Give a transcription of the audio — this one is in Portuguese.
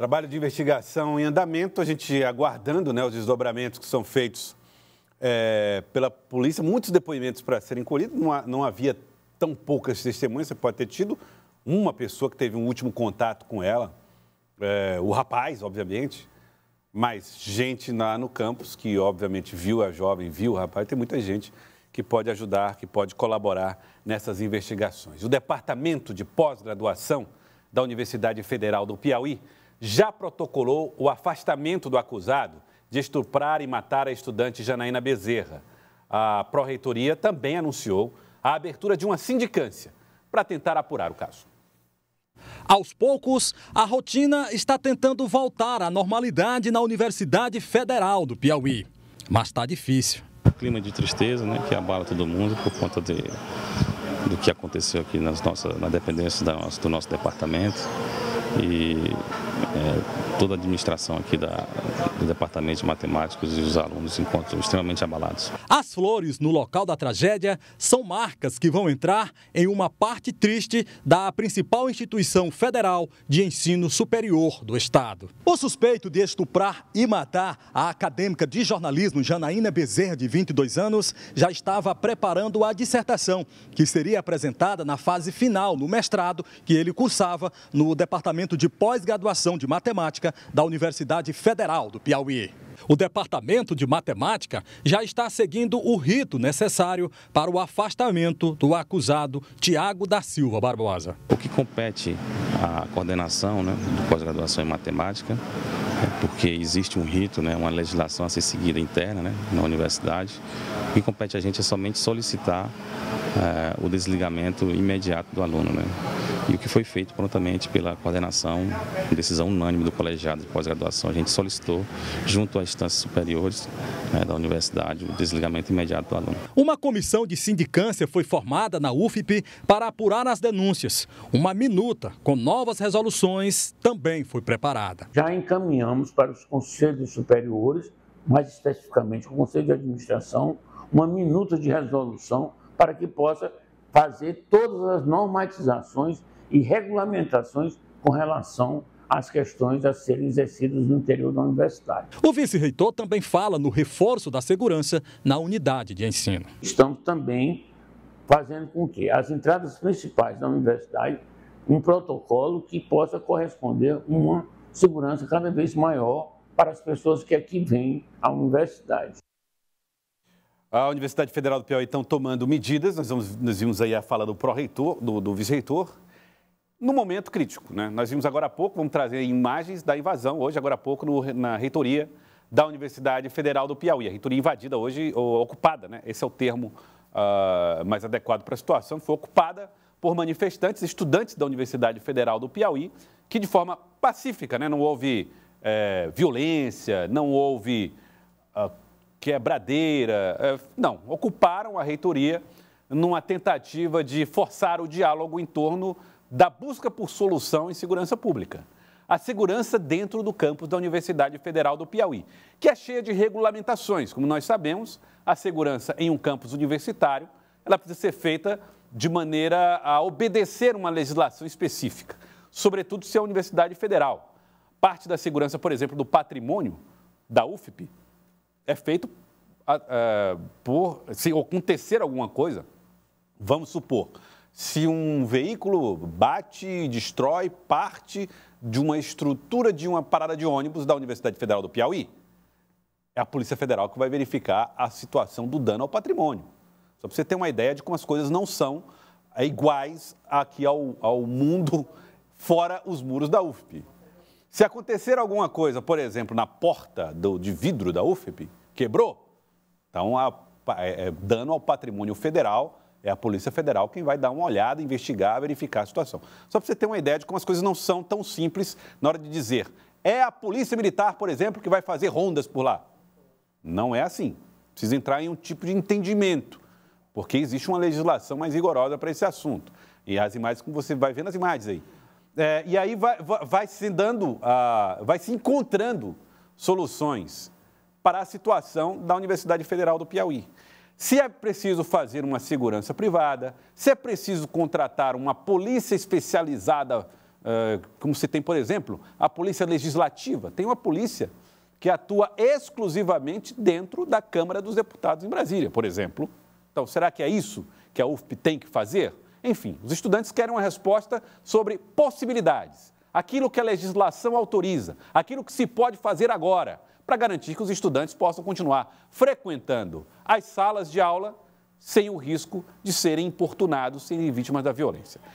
Trabalho de investigação em andamento, a gente aguardando né, os desdobramentos que são feitos é, pela polícia, muitos depoimentos para serem colhidos, não, há, não havia tão poucas testemunhas, você pode ter tido uma pessoa que teve um último contato com ela, é, o rapaz, obviamente, mas gente lá no campus que, obviamente, viu a jovem, viu o rapaz, tem muita gente que pode ajudar, que pode colaborar nessas investigações. O Departamento de Pós-Graduação da Universidade Federal do Piauí já protocolou o afastamento do acusado de estuprar e matar a estudante Janaína Bezerra. A Pró-Reitoria também anunciou a abertura de uma sindicância para tentar apurar o caso. Aos poucos, a rotina está tentando voltar à normalidade na Universidade Federal do Piauí. Mas está difícil. O clima de tristeza né, que abala todo mundo por conta de, do que aconteceu aqui nas nossas, na dependência da nossa, do nosso departamento e é, toda a administração aqui da, do Departamento de Matemáticos e os alunos se encontram extremamente abalados. As flores no local da tragédia são marcas que vão entrar em uma parte triste da principal instituição federal de ensino superior do Estado. O suspeito de estuprar e matar a acadêmica de jornalismo Janaína Bezerra, de 22 anos, já estava preparando a dissertação, que seria apresentada na fase final, no mestrado, que ele cursava no Departamento Departamento de Pós-Graduação de Matemática da Universidade Federal do Piauí. O Departamento de Matemática já está seguindo o rito necessário para o afastamento do acusado Tiago da Silva Barbosa. O que compete à coordenação né, de pós-graduação em matemática, é porque existe um rito, né, uma legislação a ser seguida interna né, na universidade, o que compete a gente é somente solicitar é, o desligamento imediato do aluno. Né? E o que foi feito prontamente pela coordenação, decisão unânime do colegiado de pós-graduação, a gente solicitou, junto às instâncias superiores né, da universidade, o desligamento imediato do aluno. Uma comissão de sindicância foi formada na UFIP para apurar as denúncias. Uma minuta com novas resoluções também foi preparada. Já encaminhamos para os conselhos superiores, mais especificamente o Conselho de Administração, uma minuta de resolução para que possa fazer todas as normatizações e regulamentações com relação às questões a serem exercidas no interior da universidade. O vice-reitor também fala no reforço da segurança na unidade de ensino. Estamos também fazendo com que as entradas principais da universidade um protocolo que possa corresponder uma segurança cada vez maior para as pessoas que aqui vêm à universidade. A Universidade Federal do Piauí estão tomando medidas, nós, vamos, nós vimos aí a fala do pró-reitor, do, do vice-reitor, no momento crítico. Né? Nós vimos agora há pouco, vamos trazer imagens da invasão, hoje, agora há pouco, no, na reitoria da Universidade Federal do Piauí. A reitoria invadida hoje, ou ocupada, né? esse é o termo uh, mais adequado para a situação, foi ocupada por manifestantes, estudantes da Universidade Federal do Piauí, que de forma pacífica, né? não houve é, violência, não houve... Uh, quebradeira. É, não, ocuparam a reitoria numa tentativa de forçar o diálogo em torno da busca por solução em segurança pública. A segurança dentro do campus da Universidade Federal do Piauí, que é cheia de regulamentações. Como nós sabemos, a segurança em um campus universitário ela precisa ser feita de maneira a obedecer uma legislação específica, sobretudo se é a Universidade Federal. Parte da segurança, por exemplo, do patrimônio da UFP é feito é, por. Se acontecer alguma coisa, vamos supor, se um veículo bate, e destrói parte de uma estrutura de uma parada de ônibus da Universidade Federal do Piauí, é a Polícia Federal que vai verificar a situação do dano ao patrimônio. Só para você ter uma ideia de como as coisas não são é iguais aqui ao, ao mundo fora os muros da UFP. Se acontecer alguma coisa, por exemplo, na porta do, de vidro da UFEP, quebrou, então a, é, é, dano ao patrimônio federal, é a Polícia Federal quem vai dar uma olhada, investigar, verificar a situação. Só para você ter uma ideia de como as coisas não são tão simples na hora de dizer. É a Polícia Militar, por exemplo, que vai fazer rondas por lá. Não é assim. Precisa entrar em um tipo de entendimento, porque existe uma legislação mais rigorosa para esse assunto. E as imagens, como você vai ver nas imagens aí, é, e aí vai, vai, se dando, vai se encontrando soluções para a situação da Universidade Federal do Piauí. Se é preciso fazer uma segurança privada, se é preciso contratar uma polícia especializada, uh, como se tem, por exemplo, a Polícia Legislativa, tem uma polícia que atua exclusivamente dentro da Câmara dos Deputados em Brasília, por exemplo. Então, será que é isso que a UFP tem que fazer? Enfim, os estudantes querem uma resposta sobre possibilidades, aquilo que a legislação autoriza, aquilo que se pode fazer agora, para garantir que os estudantes possam continuar frequentando as salas de aula sem o risco de serem importunados, serem vítimas da violência.